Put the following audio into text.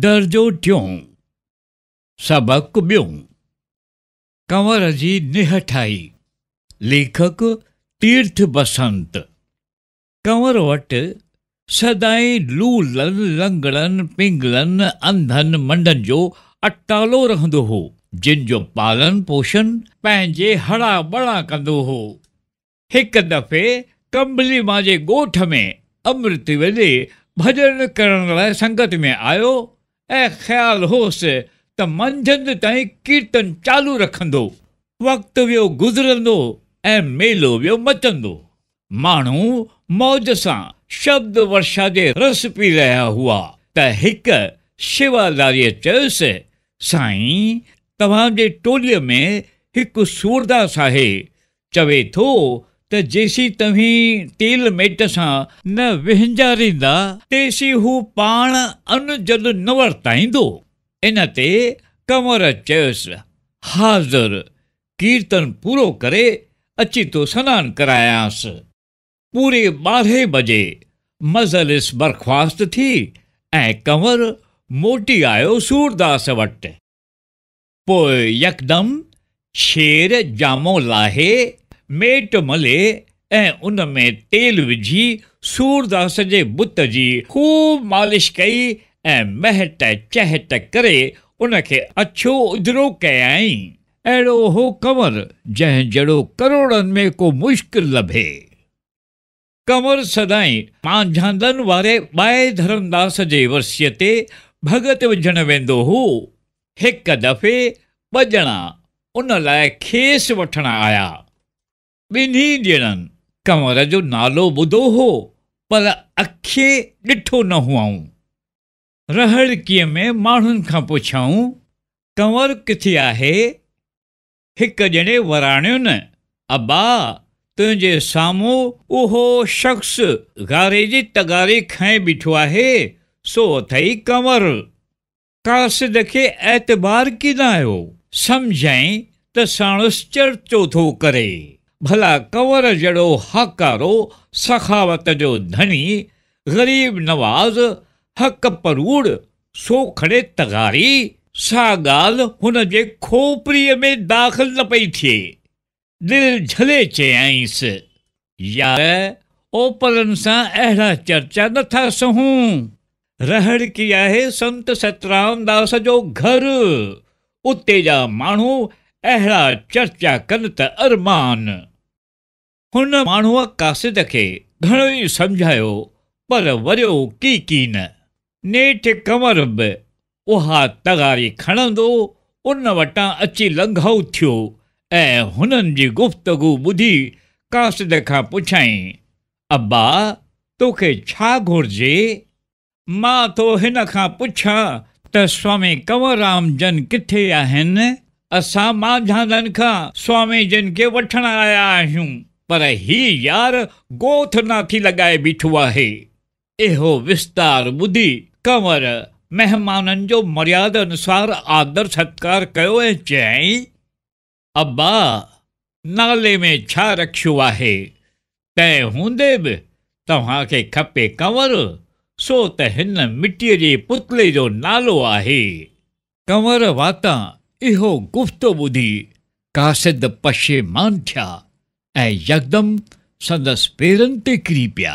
दर्जो ट्यों सबक ॿियो कंवर जी निहठाई लेखक तीर्थ बसंत कंवर वटि सदाईं लूलनि लंगड़नि पिंगलनि अंधनि मंडनि जो अटालो रहंदो हो जिन जो पालन पोषण पंहिंजे हड़ा बड़ा कंदो हो हिकु दफ़े कंबली मां जे में अमृत वेले भजन करण लाइ संगत में आयो ऐं ख़्यालु होसि त मंझंदि ताईं कीर्तन चालू रखंदो वक़्तु वियो गुज़रंदो ऐं मेलो वियो मचंदो माण्हू मौज सां शब्द वर्षा जे रस पी रहिया हुआ त हिकु शेवादारीअ चयोसि साईं तव्हांजे टोलीअ में हिकु सूरदास आहे चवे थो त जेसी तव्हीं तेल मेट सां न विहंजारींदा तेसी हू पाण अन जद न वरताईंदो इन ते कंवर चयोसि हाज़िर कीर्तन पूरो करे अची तो सनानु करायांसि पूरे ॿारहें बजे मज़लिस बर्ख़्वास्त थी ऐं कंवर मोटी आयो सूरदास वटि पोइ यकदम शेर जामो लाहे मेट मले ऐं उन में तेल विझी सूरदास जे बुत जी खूब मालिश कई ऐं महट चहट करे उनखे अछो उजरो कयाई अहिड़ो हो कंवर जंहिं जहिड़ो करोड़नि में को मुश्किल लभे कंवर सदाई मांझांदनि वारे ॿाए धर्मदास जे वर्सीअ ते भॻत विझणु वेंदो हो हिकु दफ़े ॿ ॼणा उन लाइ खेसि वठणु आया ॿिन्ही कंवर जो नालो ॿुधो हो पर अखे ॾिठो न हुआऊं रहड़कीअ में माण्हुनि खां पुछऊं कंवर किथे आहे हिकु ॼणे वराणियुनि अबा तुंहिंजे साम्हूं उहो शख़्स गारे जी तगारे खाए बीठो आहे सो अथई कंवर कासिद खे एतबार कीन आयो सम्झाईं त साणुसि चर्चो थो करे भला कंवर जड़ो हकारो सखावत जो धनी ग़रीब नवाज़ हक परूड़ सो खड़े तगारी सा गाल हुन जे खोपरी में दाख़िल न पई थिए दिल झले चयाईंसि यार ओपरनि सा अहिड़ा चर्चा था सहूं रहड़ किया है संत सतराम दास जो घर उते जा मानू अहिड़ा चर्चा कन त अरमान हुन माण्हूअ कासिद खे घणो ई सम्झायो पर वरियो की की न नेठि कंवर बि उहा तगारी खणंदो उन वटां अची लंघाउ थियो ऐं हुननि जी गुफ़्तगु ॿुधी कासिद खां पुछाईं अबा तोखे छा घुर्जे मां थो हिन खां पुछां त स्वामी कंवरराम जन किथे आहिनि असां मां खां स्वामी जन खे वठण आया आहियूं पर ही यार गोथ नाथी लगाए बीठो है इहो विस्तार बुधी कंवर मेहमान जो मर्याद अनुसार आदर सत्कार कयो है चयईं अब्बा नाले में छा रखियो आहे हुंदे भी बि के खपे कंवर सो त हिन मिट्टी जे पुतले जो नालो आहे कंवर वाता इहो गुफ़्तो बुधी कासिद पशेमान थिया ए यकदम सदस पेरंते कृपया